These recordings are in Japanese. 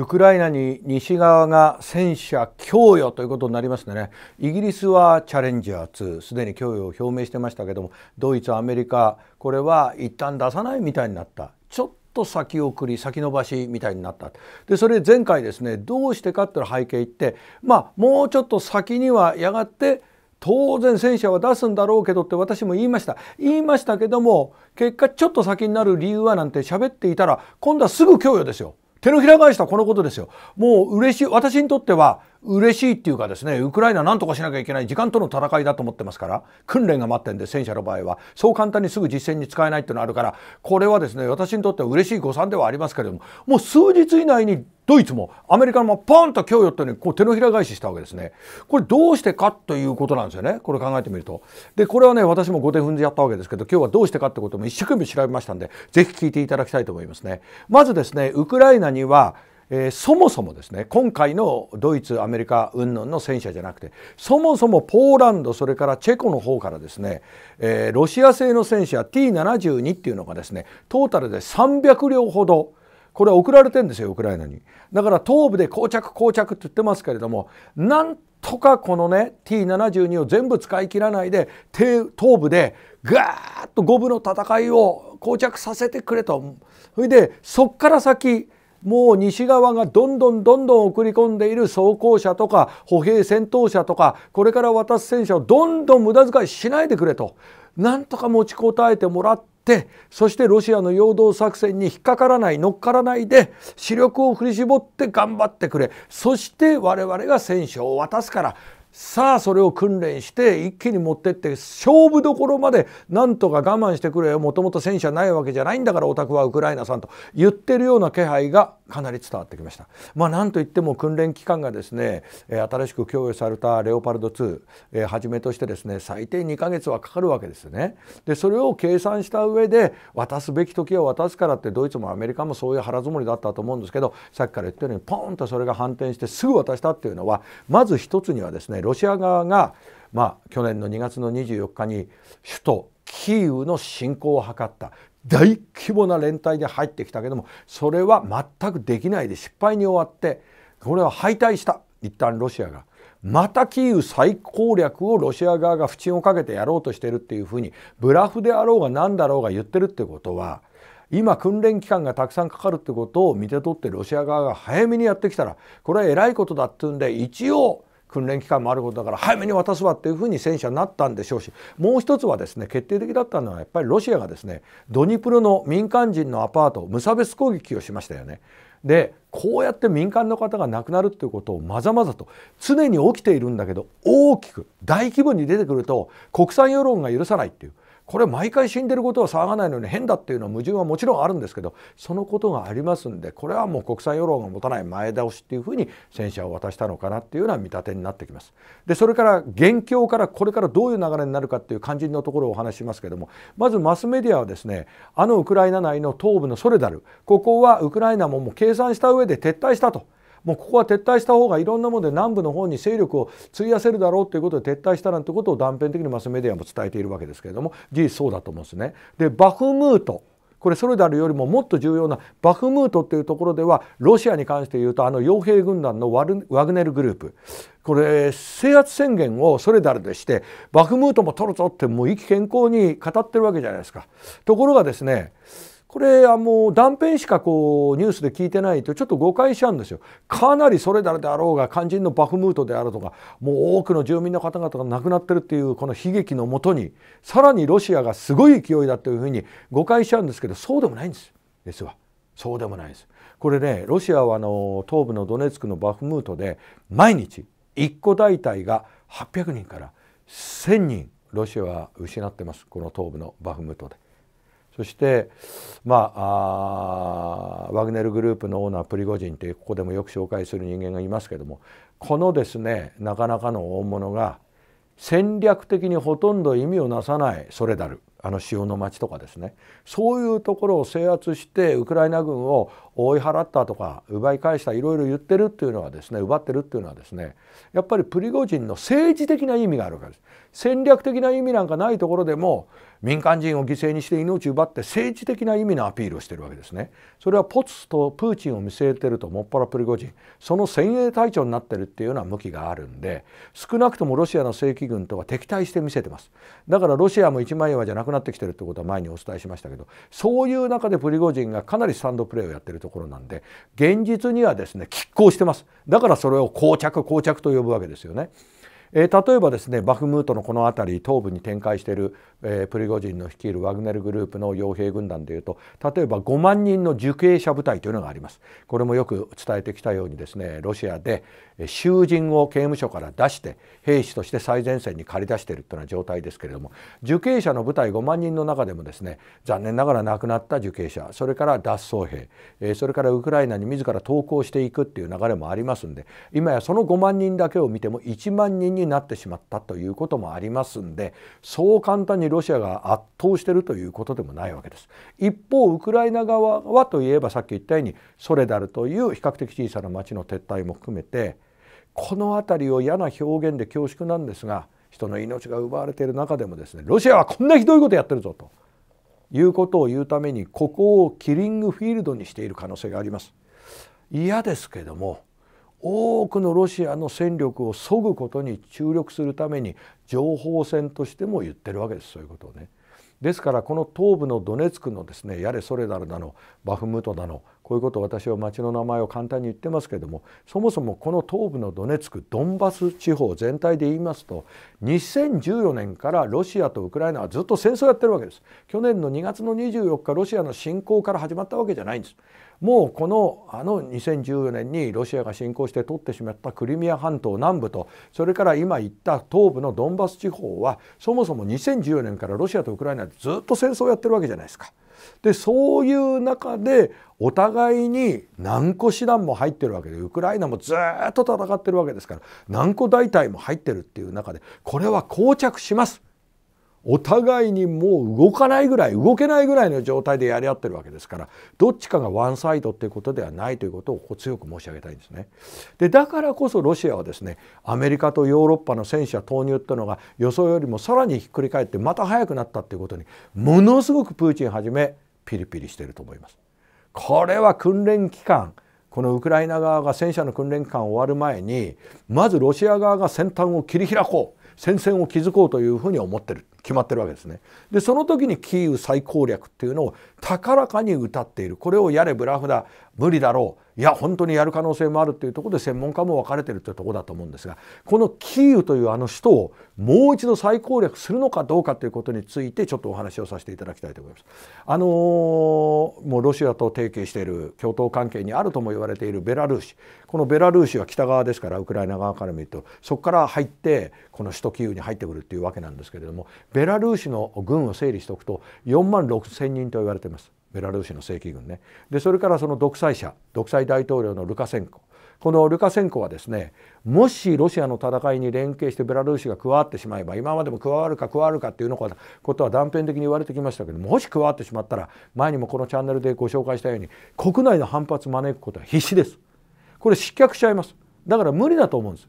ウクライナに西側が戦車供与ということになりますねイギリスはチャレンジャー2すでに供与を表明してましたけどもドイツアメリカこれは一旦出さないみたいになったちょっと先送り先延ばしみたいになったでそれ前回ですねどうしてかっていう背景ってまあもうちょっと先にはやがて当然戦車は出すんだろうけどって私も言いました言いましたけども結果ちょっと先になる理由はなんて喋っていたら今度はすぐ供与ですよ手のひら返したこのことですよ。もう嬉しい。私にとっては嬉しいっていうかですねウクライナなんとかしなきゃいけない時間との戦いだと思ってますから訓練が待ってんで戦車の場合はそう簡単にすぐ実戦に使えないっていうのがあるからこれはですね私にとっては嬉しい誤算ではありますけれどももう数日以内にドイツもアメリカもポンと供与っていうのにこう手のひら返ししたわけですね。これどうしてかということなんですよね。これ考えてみると。で、これはね、私も後手踏んでやったわけですけど、今日はどうしてかってことも一生懸命調べましたんで、ぜひ聞いていただきたいと思いますね。まずですね、ウクライナにはえー、そもそもですね今回のドイツアメリカ云々の戦車じゃなくてそもそもポーランドそれからチェコの方からですね、えー、ロシア製の戦車 T72 っていうのがですねトータルで300両ほどこれ送られてるんですよウクライナにだから東部で膠着膠着って言ってますけれどもなんとかこのね T72 を全部使い切らないで東部でガーッと五分の戦いを膠着させてくれとそれでそっから先もう西側がどんどんどんどん送り込んでいる装甲車とか歩兵戦闘車とかこれから渡す戦車をどんどん無駄遣いしないでくれとなんとか持ちこたえてもらってそしてロシアの陽動作戦に引っかからない乗っからないで視力を振り絞って頑張ってくれそして我々が戦車を渡すからさあそれを訓練して一気に持ってって勝負どころまでなんとか我慢してくれよもともと戦車ないわけじゃないんだからオタクはウクライナさんと言ってるような気配がかなり伝わってきました。まあ、なんといっても訓練期間がですね新しく供与されたレオパルド2はじめとしてですね最低2ヶ月はかかるわけですよね。でそれを計算した上で渡すべき時は渡すからってドイツもアメリカもそういう腹積もりだったと思うんですけどさっきから言ったようにポンとそれが反転してすぐ渡したっていうのはまず一つにはですねねロシア側が、まあ、去年の2月の24日に首都キーウの侵攻を図った大規模な連帯で入ってきたけどもそれは全くできないで失敗に終わってこれは敗退した一旦ロシアがまたキーウ再攻略をロシア側が不沈をかけてやろうとしてるっていうふうにブラフであろうが何だろうが言ってるってことは今訓練期間がたくさんかかるってことを見て取ってロシア側が早めにやってきたらこれはえらいことだっていうんで一応訓練期間もあることだから早めに渡すわっていうふうに戦車になったんでしょうしもう一つはですね決定的だったのはやっぱりロシアがですねドニプロの民間人のアパート無差別攻撃をしましたよね。でこうやって民間の方が亡くなるっていうことをまざまざと常に起きているんだけど大きく大規模に出てくると国際世論が許さないっていう。これ毎回死んでることは騒がないのに変だっていうのは矛盾はもちろんあるんですけどそのことがありますんでこれはもう国際世論が持たない前倒しっていうふうに戦車を渡したのかなっていうような見立てになってきます。でそれから現況からこれからどういう流れになるかっていう肝心のところをお話ししますけどもまずマスメディアはですねあのウクライナ内の東部のソレダルここはウクライナももう計算した上で撤退したと。もうここは撤退した方がいろんなもので南部の方に勢力を費やせるだろうということで撤退したなんてことを断片的にマスメディアも伝えているわけですけれども事実そうだと思うんですね。でバフムートこれソレダルよりももっと重要なバフムートっていうところではロシアに関して言うとあの傭兵軍団のワグネルグループこれ制圧宣言をソレダルでしてバフムートも取るぞってもう意気健康に語ってるわけじゃないですか。ところがですねこれはもう断片しかこうニュースで聞いてないとちょっと誤解しちゃうんですよ。かなりそれらであろうが肝心のバフムートであるとかもう多くの住民の方々が亡くなってるっていうこの悲劇のもとにさらにロシアがすごい勢いだというふうに誤解しちゃうんですけどそうでもないんです実は。そうでもないです。これねロシアはあの東部のドネツクのバフムートで毎日1個大隊が800人から1,000人ロシアは失ってますこの東部のバフムートで。そして、まあ、ワグネルグループのオーナープリゴジンというここでもよく紹介する人間がいますけどもこのですねなかなかの大物が戦略的にほとんど意味をなさないソレダルあの潮の町とかですねそういうところを制圧してウクライナ軍を追い払ったとか奪い返したいろいろ言ってるっていうのはですね奪ってるっていうのはですねやっぱりプリゴジンの政治的な意味があるわけです。戦略的な意味なんかないところでも民間人を犠牲にして命を奪って政治的な意味のアピールをしてるわけですねそれはポツとプーチンを見据えてるともっぱらプリゴジンその先鋭隊長になってるっていうような向きがあるんで少なくともロシアの正規軍とは敵対して見せてますだからロシアも一枚岩じゃなくなってきてるってことは前にお伝えしましたけどそういう中でプリゴジンがかなりスタンドプレーをやってるところなんで現実にはですね拮抗してますだからそれを膠着膠着と呼ぶわけですよね。えー、例えばですねバフムートのこの辺り東部に展開している、えー、プリゴジンの率いるワグネルグループの傭兵軍団でいうと例えば5万人の受刑者部隊というのがあります。これもよく伝えてきたようにですねロシアで、囚人を刑務所から出して兵士として最前線に駆り出しているというような状態ですけれども受刑者の部隊5万人の中でもですね残念ながら亡くなった受刑者それから脱走兵それからウクライナに自ら投降していくっていう流れもありますんで今やその5万人だけを見ても1万人になってしまったということもありますんでそう簡単にロシアが圧倒しているということでもないわけです。一方ウクライナ側はといえばさっき言ったようにソレダルという比較的小さな町の撤退も含めてこの辺りを嫌な表現で恐縮なんですが人の命が奪われている中でもですねロシアはこんなひどいことやってるぞということを言うためにここをキリングフィールドにしている可能性があります。嫌ですけども多くのロシアの戦力を削ぐことに注力するために情報戦としても言ってるわけですそういうことをね。ですからこの東部のドネツクのですねやれソレダルだのバフムトだのこういうことを私は町の名前を簡単に言ってますけれどもそもそもこの東部のドネツクドンバス地方全体で言いますと2014年からロシアとウクライナはずっと戦争をやってるわけです。去年の2月の24日ロシアの侵攻から始まったわけじゃないんです。もうこのあの2014年にロシアが侵攻して取ってしまったクリミア半島南部とそれから今言った東部のドンバス地方はそもそも2014年からロシアとウクライナでずっと戦争をやってるわけじゃないですか。でそういう中でお互いに何個師団も入ってるわけでウクライナもずっと戦ってるわけですから何個大隊も入ってるっていう中でこれは膠着します。お互いにもう動かないぐらい動けないぐらいの状態でやり合ってるわけですからどっちかがワンサイドっていうことではないということを強く申し上げたいんですね。でだからこそロシアはですねアメリカとヨーロッパの戦車投入っていうのが予想よりもさらにひっくり返ってまた早くなったっていうことにものすごくプーチンはじめピリピリしてると思います。これは訓練期間このウクライナ側が戦車の訓練期間を終わる前にまずロシア側が先端を切り開こう戦線を築こうというふうに思ってる。決まってるわけですね。でその時にキーウ再攻略っていうのを高らかに歌っているこれをやれブラフだ無理だろういや本当にやる可能性もあるというところで専門家も分かれているというところだと思うんですがこのキーウというあの首都をもう一度再攻略するのかどうかということについてちょっとお話をさせていただきたいと思います。あのー、もうロシアと提携している共闘関係にあるとも言われているベラルーシこのベラルーシは北側ですからウクライナ側から見るとそこから入ってこの首都キーウに入ってくるというわけなんですけれどもベラルーシの軍を整理しておくと4万6,000人と言われています。ベラルーシの正規軍ねでそれからその独裁者独裁大統領のルカセンコこのルカセンコはですねもしロシアの戦いに連携してベラルーシが加わってしまえば今までも加わるか加わるかっていうのことは断片的に言われてきましたけどもし加わってしまったら前にもこのチャンネルでご紹介したように国内の反発を招くことは必死ですこれ失脚しちゃいますだから無理だと思うんです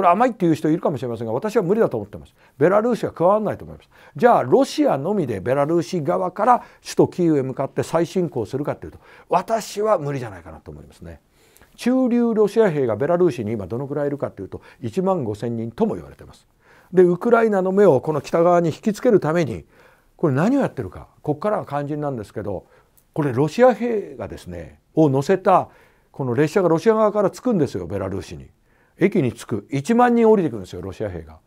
これ甘いっていう人いるかもしれませんが私は無理だと思ってますベラルーシは加わらないと思いますじゃあロシアのみでベラルーシ側から首都キーウへ向かって再侵攻するかっていうと私は無理じゃないかなと思いますね駐留ロシア兵がベラルーシに今どのくらいいるかっていうと1万5,000人とも言われてますでウクライナの目をこの北側に引きつけるためにこれ何をやってるかここからは肝心なんですけどこれロシア兵がですねを乗せたこの列車がロシア側から着くんですよベラルーシに。駅に着く1万人降りてくるんですよロシア兵が。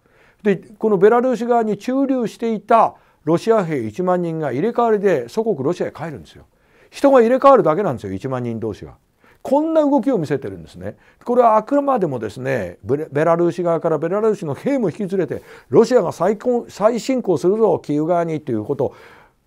でこのベラルーシ側に駐留していたロシア兵1万人が入れ替わりで祖国ロシアへ帰るんですよ。人が入れ替わるだけなんですよ1万人同士が。こんな動きを見せてるんですね。これはあくまでもですねベラルーシ側からベラルーシの兵も引き連れてロシアが再再侵攻するぞキーウ側にということを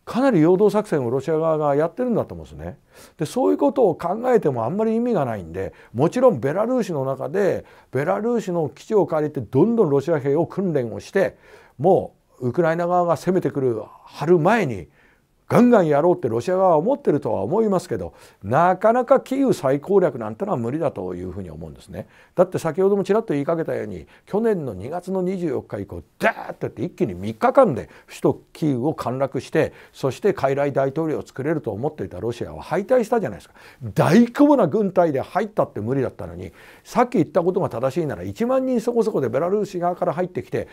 かなり陽動作戦をロシア側がやってるんだと思うんですね。でそういうことを考えてもあんまり意味がないんでもちろんベラルーシの中でベラルーシの基地を借りてどんどんロシア兵を訓練をしてもうウクライナ側が攻めてくる春前にガンガンやろうってロシア側は思ってるとは思いますけどなかなかキーウ再攻略なんてのは無理だというふうに思うんですね。だって先ほどもちらっと言いかけたように去年の2月の24日以降ダーッとって一気に3日間で首都キーウを陥落してそして傀儡大統領を作れると思っていたロシアは敗退したじゃないですか。大規模な軍隊で入ったって無理だったのにさっき言ったことが正しいなら1万人そこそこでベラルーシ側から入ってきて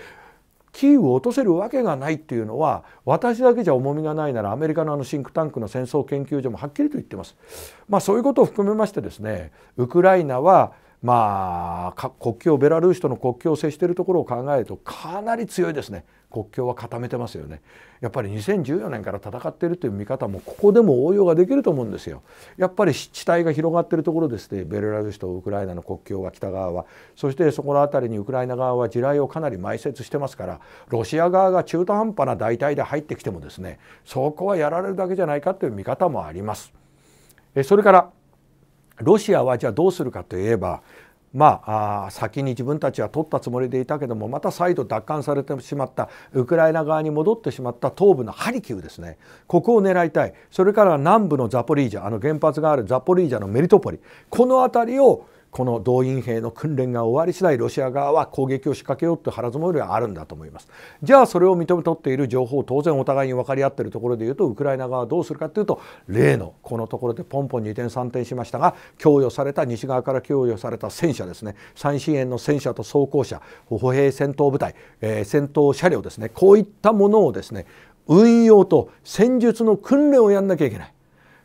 キーウを落とせるわけがないっていうのは私だけじゃ重みがないならアメリカのあのシンクタンクの戦争研究所もはっきりと言ってます。まあ、そういうことを含めましてですねウクライナはまあ国境ベラルーシとの国境を接しているところを考えるとかなり強いですね国境は固めてますよねやっぱり2014年から戦っているという見方もここでも応用ができると思うんですよやっぱり地帯が広がっているところですねベラルーシとウクライナの国境は北側はそしてそこの辺りにウクライナ側は地雷をかなり埋設してますからロシア側が中途半端な代替で入ってきてもですねそこはやられるだけじゃないかという見方もありますそれからロシアはじゃあどうするかといえばまあ、先に自分たちは取ったつもりでいたけどもまた再度奪還されてしまったウクライナ側に戻ってしまった東部のハリキウですねここを狙いたいそれから南部のザポリージャあの原発があるザポリージャのメリトポリこの辺りをこの動員兵の訓練が終わり次第ロシア側は攻撃を仕掛けようという腹積もりはあるんだと思いますじゃあそれを認め取っている情報を当然お互いに分かり合っているところでいうとウクライナ側はどうするかというと例のこのところでポンポン2点3点しましたが供与された西側から供与された戦車ですね最新鋭の戦車と装甲車歩兵戦闘部隊、えー、戦闘車両ですねこういったものをですね運用と戦術の訓練をやんなきゃいけない。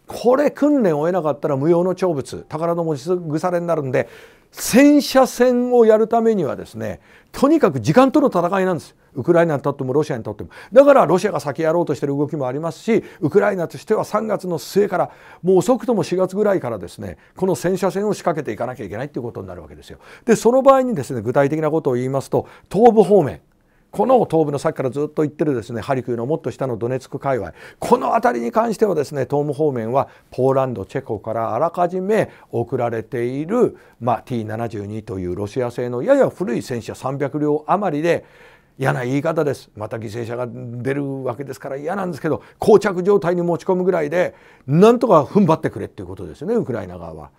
これ訓練を得なかったら無用の長物宝の持ち腐れになるんで戦車戦をやるためにはですねとにかく時間との戦いなんですウクライナにとってもロシアにとってもだからロシアが先やろうとしてる動きもありますしウクライナとしては3月の末からもう遅くとも4月ぐらいからですねこの戦車戦を仕掛けていかなきゃいけないっていうことになるわけですよ。でその場合にですね具体的なことを言いますと東部方面この東部のさっきからずっと言ってるですねハリクウのもっと下のドネツク界隈この辺りに関してはですね東部方面はポーランドチェコからあらかじめ送られている、まあ、T72 というロシア製のやや古い戦車300両余りで嫌な言い方ですまた犠牲者が出るわけですから嫌なんですけど膠着状態に持ち込むぐらいでなんとか踏ん張ってくれっていうことですねウクライナ側は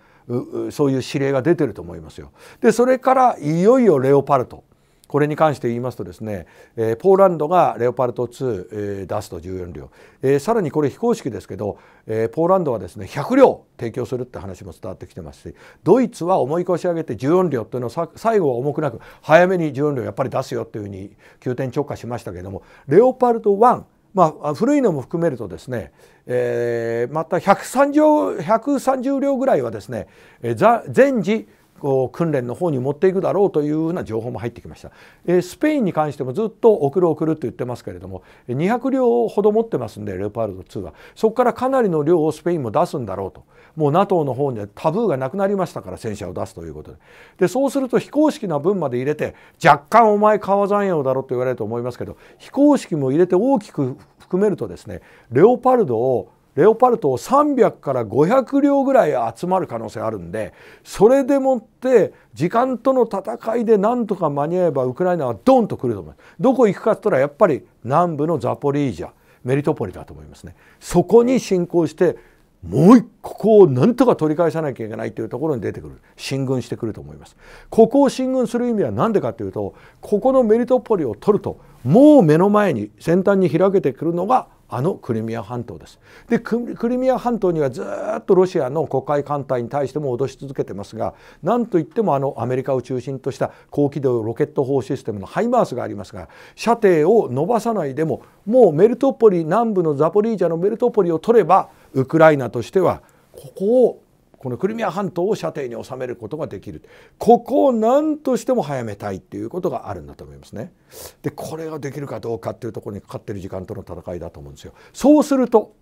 そういう指令が出てると思いますよ。でそれからいよいよレオパルトこれに関して言いますとですね、えー、ポーランドがレオパルト2、えー、出すと14両、えー、さらにこれ非公式ですけど、えー、ポーランドはですね100両提供するって話も伝わってきてますしドイツは重い腰上げて14両というのを最後は重くなく早めに14両やっぱり出すよというふうに急転直下しましたけれどもレオパルト1まあ、古いのも含めるとですね、えー、また130両 ,130 両ぐらいはですね、えー、全時こう訓練の方に持っていくだろうというような情報も入ってきました、えー、スペインに関してもずっと送る送ると言ってますけれども200両ほど持ってますんでレオパルト2はそこからかなりの量をスペインも出すんだろうともう NATO の方にはタブーがなくなりましたから戦車を出すということででそうすると非公式な分まで入れて若干お前川山用だろと言われると思いますけど非公式も入れて大きく含めるとですねレオパルドをレオパルトを300から500両ぐらい集まる可能性あるんでそれでもって時間との戦いでなんとか間に合えばウクライナはドンと来ると思いますどこ行くかってったらやっぱり南部のザポリージャメリトポリだと思いますねそこに侵攻してもう一個ここをなんとか取り返さなきゃいけないというところに出てくる進軍してくると思いますここを進軍する意味は何でかというとここのメリトポリを取るともう目の前に先端に開けてくるのがあのクリミア半島です。でクリミア半島にはずっとロシアの黒海艦隊に対しても脅し続けてますが何といってもあのアメリカを中心とした高機動ロケット砲システムのハイマースがありますが射程を伸ばさないでももうメルトポリ南部のザポリージャのメルトポリを取ればウクライナとしてはここをこのクリミア半島を射程に収めることができるここを何としても早めたいっていうことがあるんだと思いますね。でこれができるかどうかっていうところにかかってる時間との戦いだと思うんですよ。そうすると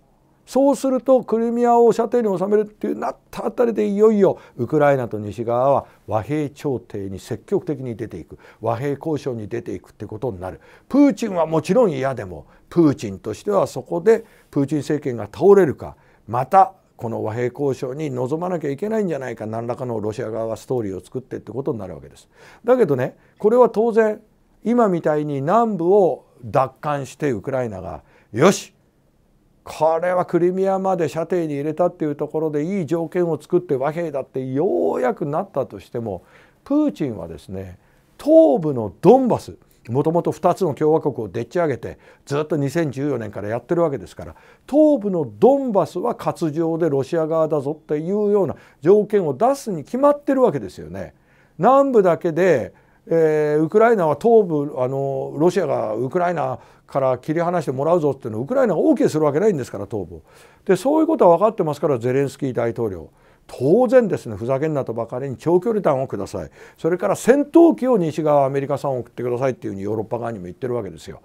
そうするとクリミアを射程に収めるっていうなったあたりでいよいよウクライナと西側は和平調停に積極的に出ていく和平交渉に出ていくってことになるプーチンはもちろん嫌でもプーチンとしてはそこでプーチン政権が倒れるかまたこの和平交渉に臨まなきゃいけないんじゃないか何らかのロシア側がストーリーを作ってってことになるわけです。だけどねこれは当然今みたいに南部を奪還してウクライナがよしこれはクリミアまで射程に入れたっていうところでいい条件を作って和平だってようやくなったとしてもプーチンはですね東部のドンバスもともと2つの共和国をでっち上げてずっと2014年からやってるわけですから東部のドンバスは割譲でロシア側だぞっていうような条件を出すに決まってるわけですよね。南部だけで、えー、ウクライナは東部あのロシアがウクライナから切り離してもらうぞっていうのをウクライナが OK するわけないんですから東部。でそういうことは分かってますからゼレンスキー大統領。当然ですねふざけんなとばかりに長距離弾をくださいそれから戦闘機を西側アメリカ産を送ってくださいっていうふうにヨーロッパ側にも言ってるわけですよ。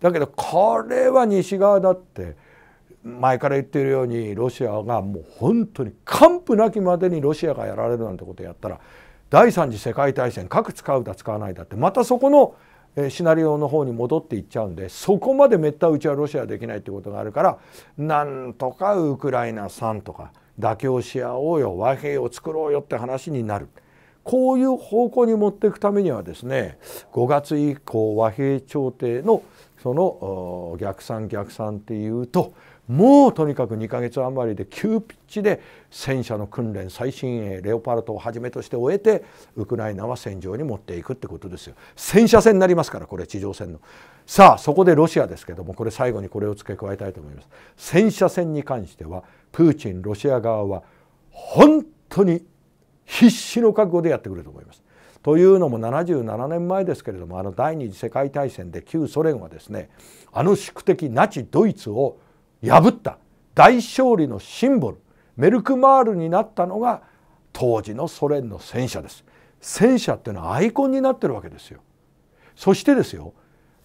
だけどこれは西側だって前から言ってるようにロシアがもう本当に完膚なきまでにロシアがやられるなんてことやったら第三次世界大戦核使うだ使わないだってまたそこのシナリオの方に戻っていっちゃうんでそこまでめった打ちはロシアはできないってことがあるからなんとかウクライナ産とか。妥協し合おうよ和平を作ろうよって話になるこういう方向に持っていくためにはですね5月以降和平調停のその逆算逆算っていうともうとにかく2ヶ月余りで急ピッチで戦車の訓練最新鋭レオパルトをはじめとして終えてウクライナは戦場に持っていくってことですよ戦車戦になりますからこれ地上戦のさあそこでロシアですけどもこれ最後にこれを付け加えたいと思います戦車戦に関してはプーチンロシア側は本当に必死の覚悟でやってくると思いますというのも77年前ですけれどもあの第二次世界大戦で旧ソ連はですねあの宿敵ナチドイツを破った大勝利のシンボルメルクマールになったのが当時のソ連の戦車です戦車っていうのはアイコンになってるわけですよそしてですよ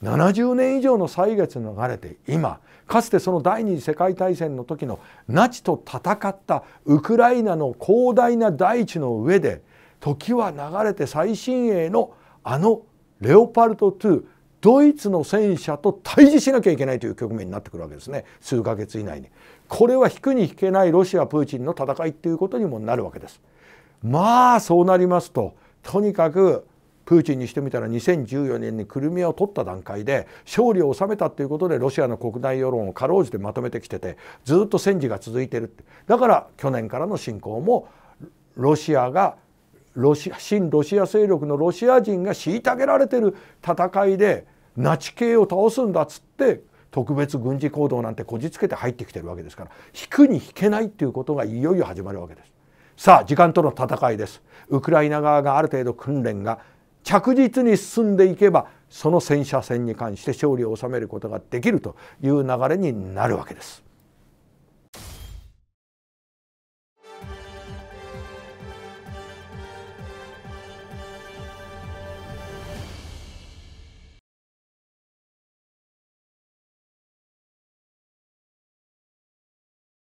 70年以上の歳月流れて今かつてその第二次世界大戦の時のナチと戦ったウクライナの広大な大地の上で時は流れて最新鋭のあのレオパルト2ドイツの戦車と対峙しなきゃいけないという局面になってくるわけですね数ヶ月以内にこれは引くに引けないロシアプーチンの戦いということにもなるわけですまあそうなりますととにかくプーチンにしてみたら2014年にクリミアを取った段階で勝利を収めたということでロシアの国内世論をかろうじてまとめてきててずっと戦時が続いてるってだから去年からの侵攻もロシアがロシア新ロシア勢力のロシア人が虐げられてる戦いでナチ系を倒すんだっつって特別軍事行動なんてこじつけて入ってきてるわけですから引くに引けないっていうことがいよいよ始まるわけです。さあ時間との戦いです。ウクライナ側がある程度訓練が着実に進んでいけばその戦車戦に関して勝利を収めることができるという流れになるわけです。